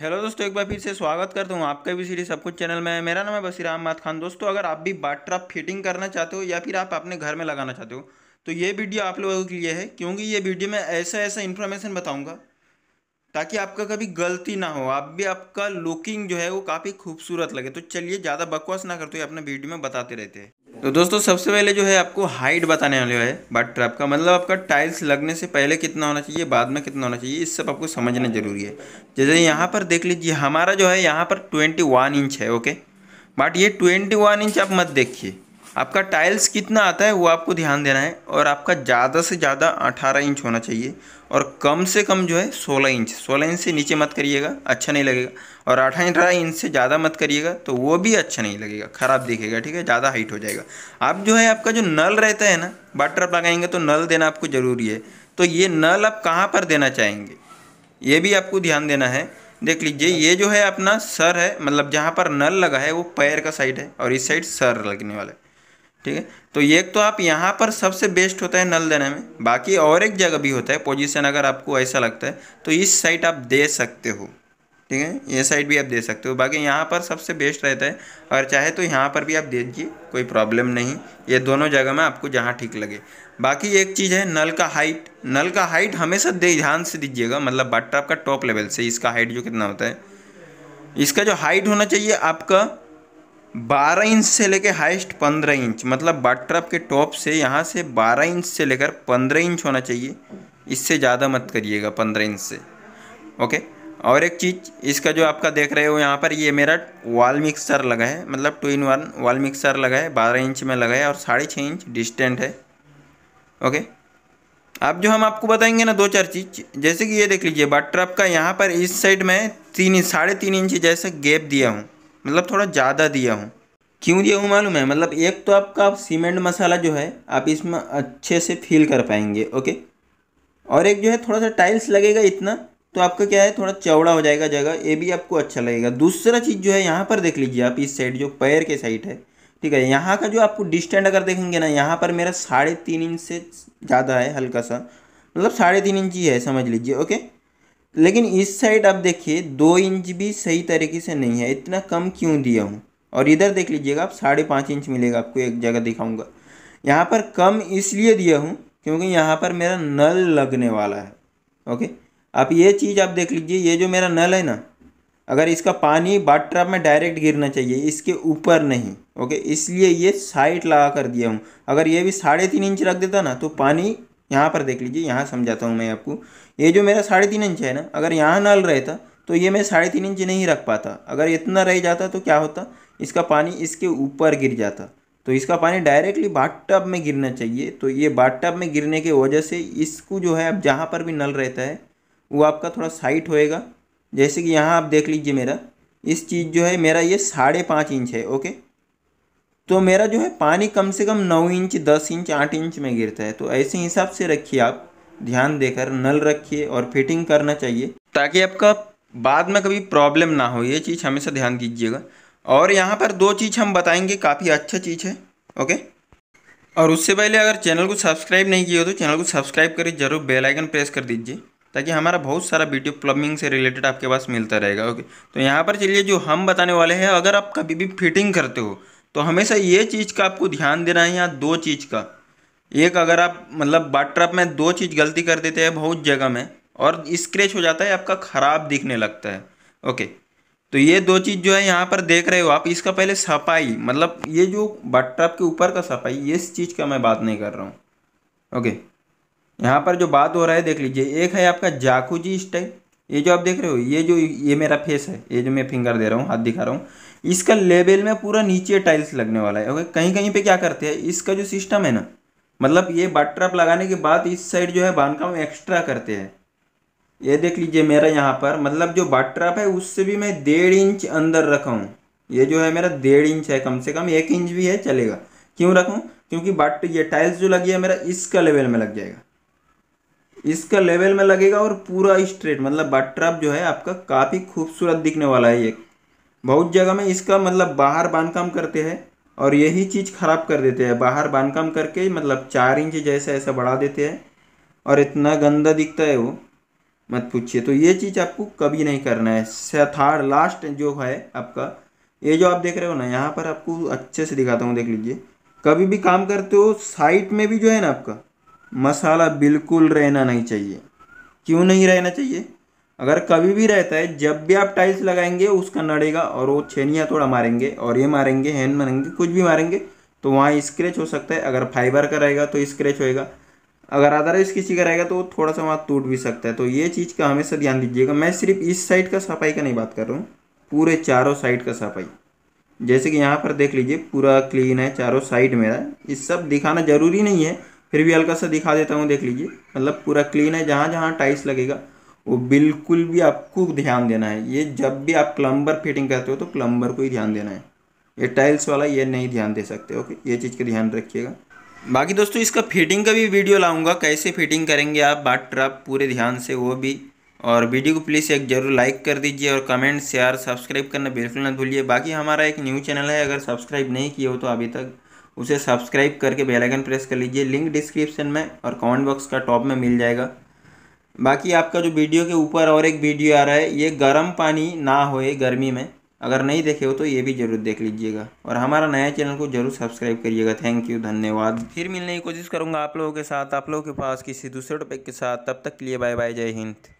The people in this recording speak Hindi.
हेलो दोस्तों एक बार फिर से स्वागत करता हूँ आपका भी सीरीज सब कुछ चैनल में मेरा नाम है बसीराम अहमद खान दोस्तों अगर आप भी बाट्रा फिटिंग करना चाहते हो या फिर आप अपने घर में लगाना चाहते हो तो ये वीडियो आप लोगों के लिए है क्योंकि ये वीडियो में ऐसा ऐसा इन्फॉर्मेशन बताऊँगा ताकि आपका कभी गलती ना हो आप भी आपका लुकिंग जो है वो काफ़ी खूबसूरत लगे तो चलिए ज़्यादा बकवास ना करते हुए अपने वीडियो में बताते रहते हैं तो दोस्तों सबसे पहले जो है आपको हाइट बताने वाले है बट ट्रैप का मतलब आपका टाइल्स लगने से पहले कितना होना चाहिए बाद में कितना होना चाहिए इस सब आपको समझना ज़रूरी है जैसे यहाँ पर देख लीजिए हमारा जो है यहाँ पर ट्वेंटी इंच है ओके बट ये ट्वेंटी इंच आप मत देखिए आपका टाइल्स कितना आता है वो आपको ध्यान देना है और आपका ज़्यादा से ज़्यादा अठारह इंच होना चाहिए और कम से कम जो है सोलह इंच सोलह इंच से नीचे मत करिएगा अच्छा नहीं लगेगा और अठारह इंच से ज़्यादा मत करिएगा तो वो भी अच्छा नहीं लगेगा ख़राब दिखेगा ठीक है ज़्यादा हाइट हो जाएगा आप जो है आपका जो नल रहता है ना वाटर लगाएंगे तो नल देना आपको ज़रूरी है तो ये नल आप कहाँ पर देना चाहेंगे ये भी आपको ध्यान देना है देख लीजिए ये जो है अपना सर है मतलब जहाँ पर नल लगा है वो पैर का साइड है और इस साइड सर लगने वाला है ठीक है तो एक तो आप यहाँ पर सबसे बेस्ट होता है नल देने में बाकी और एक जगह भी होता है पोजीशन अगर आपको ऐसा लगता है तो इस साइड आप दे सकते हो ठीक है ये साइड भी आप दे सकते हो बाकी यहाँ पर सबसे बेस्ट रहता है और चाहे तो यहाँ पर भी आप दे दीजिए कोई प्रॉब्लम नहीं ये दोनों जगह में आपको जहाँ ठीक लगे बाकी एक चीज़ है नल का हाइट नल का हाइट हमेशा ध्यान से दीजिएगा मतलब बटर आपका टॉप लेवल से इसका हाइट जो कितना होता है इसका जो हाइट होना चाहिए आपका 12 इंच से लेकर हाइस्ट 15 इंच मतलब बाटरअप के टॉप से यहाँ से 12 इंच से लेकर 15 इंच होना चाहिए इससे ज़्यादा मत करिएगा 15 इंच से ओके और एक चीज़ इसका जो आपका देख रहे हो यहाँ पर ये मेरा वॉल मिक्सर लगा है मतलब two in one wall mixer लगा है बारह इंच में लगा है और साढ़े छः इंच डिस्टेंट है ओके अब जो हम आपको बताएंगे ना दो चार चीज़ जैसे कि ये देख लीजिए बटर आपका यहाँ पर इस साइड में तीन साढ़े तीन इंच जैसा गैप दिया हूँ मतलब थोड़ा ज़्यादा दिया हूँ क्यों दिया हूँ मालूम है मतलब एक तो आपका सीमेंट मसाला जो है आप इसमें अच्छे से फील कर पाएंगे ओके और एक जो है थोड़ा सा टाइल्स लगेगा इतना तो आपका क्या है थोड़ा चौड़ा हो जाएगा जगह ये भी आपको अच्छा लगेगा दूसरा चीज़ जो है यहाँ पर देख लीजिए आप इस साइड जो पैर के साइड है ठीक है यहाँ का जो आपको डिस्टेंट अगर देखेंगे ना यहाँ पर मेरा साढ़े तीन इंच से ज़्यादा है हल्का सा मतलब साढ़े तीन इंच ही है समझ लीजिए ओके लेकिन इस साइड आप देखिए दो इंच भी सही तरीके से नहीं है इतना कम क्यों दिया हूँ और इधर देख लीजिएगा आप साढ़े पाँच इंच मिलेगा आपको एक जगह दिखाऊंगा यहाँ पर कम इसलिए दिया हूँ क्योंकि यहाँ पर मेरा नल लगने वाला है ओके आप ये चीज़ आप देख लीजिए ये जो मेरा नल है ना अगर इसका पानी बाथटब में डायरेक्ट गिरना चाहिए इसके ऊपर नहीं ओके इसलिए ये साइड लगा कर दिया हूँ अगर ये भी साढ़े तीन इंच रख देता ना तो पानी यहाँ पर देख लीजिए यहाँ समझाता हूँ मैं आपको ये जो मेरा साढ़े तीन इंच है ना अगर यहाँ नल रहता तो ये मैं साढ़े तीन इंच नहीं रख पाता अगर इतना रह जाता तो क्या होता इसका पानी इसके ऊपर गिर जाता तो इसका पानी डायरेक्टली बाथटब में गिरना चाहिए तो ये बाथटब में गिरने की वजह से इसको जो है अब जहाँ पर भी नल रहता है वो आपका थोड़ा साइट होएगा जैसे कि यहाँ आप देख लीजिए मेरा इस चीज़ जो है मेरा ये साढ़े पाँच इंच है ओके तो मेरा जो है पानी कम से कम नौ इंच दस इंच आठ इंच में गिरता है तो ऐसे हिसाब से रखिए आप ध्यान देकर नल रखिए और फिटिंग करना चाहिए ताकि आपका बाद में कभी प्रॉब्लम ना हो ये चीज़ हमेशा ध्यान दीजिएगा और यहाँ पर दो चीज़ हम बताएंगे काफ़ी अच्छा चीज़ है ओके और उससे पहले अगर चैनल को सब्सक्राइब नहीं किया हो तो चैनल को सब्सक्राइब करके जरूर बेल आइकन प्रेस कर दीजिए ताकि हमारा बहुत सारा वीडियो प्लम्बिंग से रिलेटेड आपके पास मिलता रहेगा ओके तो यहाँ पर चलिए जो हम बताने वाले हैं अगर आप कभी भी फिटिंग करते हो तो हमेशा ये चीज़ का आपको ध्यान देना है यहाँ दो चीज़ का एक अगर आप मतलब वाटर में दो चीज़ गलती कर देते हैं बहुत जगह में और स्क्रेच हो जाता है आपका ख़राब दिखने लगता है ओके तो ये दो चीज़ जो है यहाँ पर देख रहे हो आप इसका पहले सफाई मतलब ये जो बट्टप के ऊपर का सफाई इस चीज़ का मैं बात नहीं कर रहा हूँ ओके यहाँ पर जो बात हो रहा है देख लीजिए एक है आपका जाकू जी स्टाइल ये जो आप देख रहे हो ये जो ये मेरा फेस है ये जो मैं फिंगर दे रहा हूँ हाथ दिखा रहा हूँ इसका लेवल में पूरा नीचे टाइल्स लगने वाला है ओके कहीं कहीं पे क्या करते हैं इसका जो सिस्टम है ना मतलब ये बाट्रप लगाने के बाद इस साइड जो है बांध का एक्स्ट्रा करते हैं ये देख लीजिए मेरा यहाँ पर मतलब जो बाट्रप है उससे भी मैं डेढ़ इंच अंदर रखा हूँ ये जो है मेरा डेढ़ इंच है कम से कम एक इंच भी है चलेगा क्यों रखूँ क्योंकि बट ये टाइल्स जो लगी है मेरा इसका लेवल में लग जाएगा इसका लेवल में लगेगा और पूरा स्ट्रेट मतलब बटरअप जो है आपका काफ़ी खूबसूरत दिखने वाला है ये बहुत जगह में इसका मतलब बाहर बांधकाम करते हैं और यही चीज़ ख़राब कर देते हैं बाहर बांधकाम करके मतलब चार इंच जैसा ऐसा बढ़ा देते हैं और इतना गंदा दिखता है वो मत पूछिए तो ये चीज़ आपको कभी नहीं करना है थर्ड लास्ट जो है आपका ये जो आप देख रहे हो ना यहाँ पर आपको अच्छे से दिखाता हूँ देख लीजिए कभी भी काम करते हो साइट में भी जो है ना आपका मसाला बिल्कुल रहना नहीं चाहिए क्यों नहीं रहना चाहिए अगर कभी भी रहता है जब भी आप टाइल्स लगाएंगे उसका नड़ेगा और वो छेनिया थोड़ा मारेंगे और ये मारेंगे हैंड मारेंगे कुछ भी मारेंगे तो वहाँ स्क्रैच हो सकता है अगर फाइबर का रहेगा तो स्क्रैच होएगा अगर अदरवाइज किसी का रहेगा तो वो थोड़ा सा वहाँ टूट भी सकता है तो ये चीज़ का हमेशा ध्यान दीजिएगा मैं सिर्फ इस साइड का सफाई का नहीं बात कर रहा हूँ पूरे चारों साइड का सफाई जैसे कि यहाँ पर देख लीजिए पूरा क्लीन है चारों साइड मेरा इस सब दिखाना ज़रूरी नहीं है फिर भी हल्का सा दिखा देता हूँ देख लीजिए मतलब पूरा क्लीन है जहाँ जहाँ टाइल्स लगेगा वो बिल्कुल भी आपको ध्यान देना है ये जब भी आप प्लम्बर फिटिंग करते हो तो प्लम्बर को ही ध्यान देना है ये टाइल्स वाला ये नहीं ध्यान दे सकते ओके ये चीज़ का ध्यान रखिएगा बाकी दोस्तों इसका फिटिंग का भी वीडियो लाऊंगा कैसे फिटिंग करेंगे आप बाटर आप पूरे ध्यान से वो भी और वीडियो को प्लीज़ एक जरूर लाइक कर दीजिए और कमेंट शेयर सब्सक्राइब करना बिल्कुल ना भूलिए बाकी हमारा एक न्यू चैनल है अगर सब्सक्राइब नहीं किया हो तो अभी तक उसे सब्सक्राइब करके बेल आइकन प्रेस कर लीजिए लिंक डिस्क्रिप्शन में और कमेंट बॉक्स का टॉप में मिल जाएगा बाकी आपका जो वीडियो के ऊपर और एक वीडियो आ रहा है ये गर्म पानी ना होए गर्मी में अगर नहीं देखे हो तो ये भी जरूर देख लीजिएगा और हमारा नया चैनल को जरूर सब्सक्राइब करिएगा थैंक यू धन्यवाद फिर मिलने की कोशिश करूँगा आप लोगों के साथ आप लोगों के पास किसी दूसरे टॉपिक के साथ तब तक के लिए बाय बाय जय हिंद